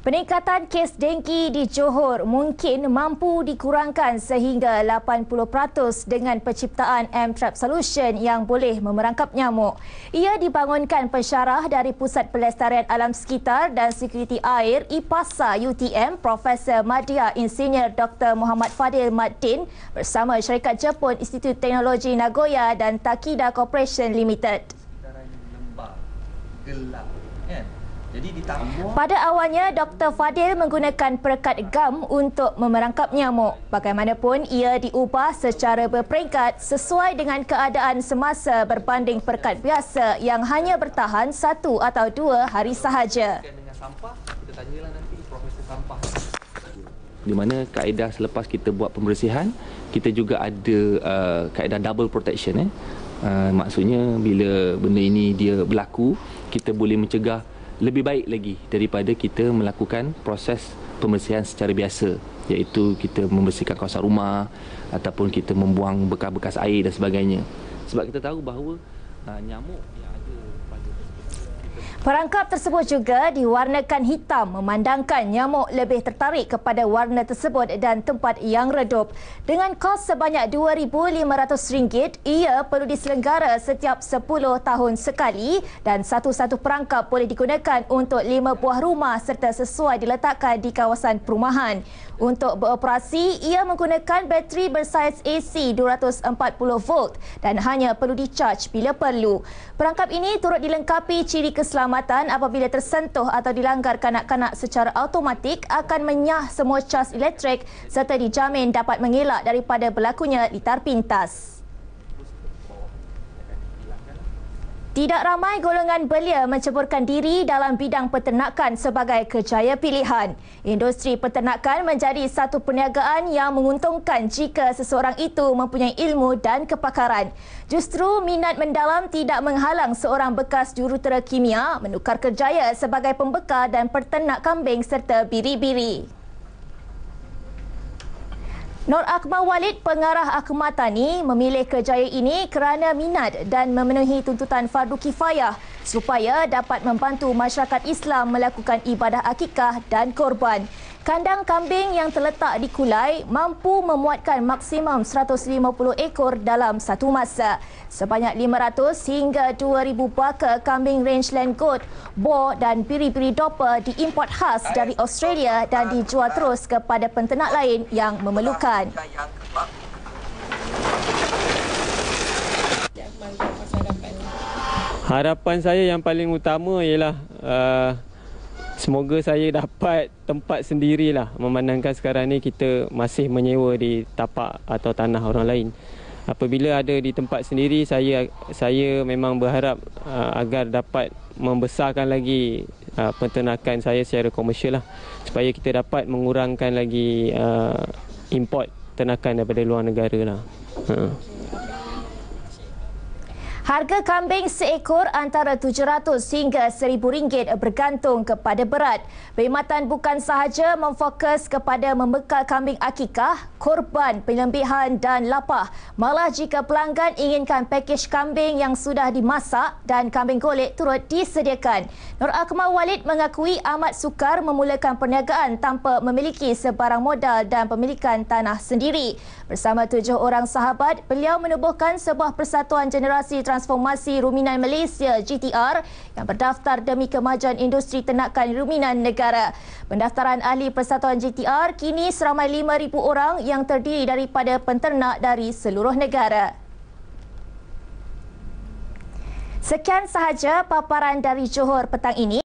Peningkatan kes dengki di Johor mungkin mampu dikurangkan sehingga 80% dengan penciptaan M-Trap Solution yang boleh memerangkap nyamuk. Ia dibangunkan pensyarah dari Pusat Pelestarian Alam Sekitar dan Sekuriti Air IPASA UTM Profesor Madia Insinyur Dr. Muhammad Fadil Maddin bersama syarikat Jepun Institut Teknologi Nagoya dan Takida Corporation Limited. Pada awalnya, Dr. Fadil menggunakan perekat gam untuk memerangkap nyamuk. Bagaimanapun, ia diubah secara berperingkat sesuai dengan keadaan semasa berbanding perekat biasa yang hanya bertahan satu atau dua hari sahaja. Di mana kaedah selepas kita buat pembersihan, kita juga ada uh, kaedah double protection. Eh? Uh, maksudnya, bila benda ini dia berlaku, kita boleh mencegah lebih baik lagi daripada kita melakukan proses pembersihan secara biasa iaitu kita membersihkan kawasan rumah ataupun kita membuang bekas-bekas air dan sebagainya sebab kita tahu bahawa uh, nyamuk yang Perangkap tersebut juga diwarnakan hitam memandangkan nyamuk lebih tertarik kepada warna tersebut dan tempat yang redup. Dengan kos sebanyak RM2,500, ia perlu diselenggara setiap 10 tahun sekali dan satu-satu perangkap boleh digunakan untuk 5 buah rumah serta sesuai diletakkan di kawasan perumahan. Untuk beroperasi, ia menggunakan bateri bersaiz AC 240 volt dan hanya perlu di bila perlu. Perangkap ini turut dilengkapi ciri keselamatan keselamatan apabila tersentuh atau dilanggar kanak-kanak secara automatik akan menyah semua cas elektrik serta dijamin dapat mengelak daripada berlakunya litar pintas. Tidak ramai golongan belia menceburkan diri dalam bidang peternakan sebagai kejaya pilihan. Industri peternakan menjadi satu perniagaan yang menguntungkan jika seseorang itu mempunyai ilmu dan kepakaran. Justru minat mendalam tidak menghalang seorang bekas jurutera kimia menukar kejaya sebagai pembekal dan peternak kambing serta biri-biri. Nur Akmal Walid, pengarah Akmal Tani, memilih kejaya ini kerana minat dan memenuhi tuntutan Fardu Kifayah supaya dapat membantu masyarakat Islam melakukan ibadah akikah dan korban. Kandang kambing yang terletak di Kulai mampu memuatkan maksimum 150 ekor dalam satu masa. Sebanyak 500 hingga 2,000 baka kambing rangeland goat, boar dan piri-piri doper diimport khas dari Australia dan dijual terus kepada penternak lain yang memerlukan. Harapan saya yang paling utama ialah uh, Semoga saya dapat tempat sendirilah memandangkan sekarang ni kita masih menyewa di tapak atau tanah orang lain. Apabila ada di tempat sendiri saya saya memang berharap uh, agar dapat membesarkan lagi uh, peternakan saya secara komersial lah supaya kita dapat mengurangkan lagi uh, import tenakan daripada luar negara lah. Uh. Harga kambing seekor antara RM700 hingga RM1,000 bergantung kepada berat. Perkhidmatan bukan sahaja memfokus kepada membekal kambing akikah, korban, penyembihan dan lapah. Malah jika pelanggan inginkan pakej kambing yang sudah dimasak dan kambing golek turut disediakan. Nur Akmal Walid mengakui amat sukar memulakan perniagaan tanpa memiliki sebarang modal dan pemilikan tanah sendiri. Bersama tujuh orang sahabat, beliau menubuhkan sebuah persatuan generasi transportasi Transformasi Ruminan Malaysia GTR yang berdaftar demi kemajuan industri tenakan ruminan negara. Pendaftaran ahli persatuan GTR kini seramai 5,000 orang yang terdiri daripada penternak dari seluruh negara. Sekian sahaja paparan dari Johor petang ini.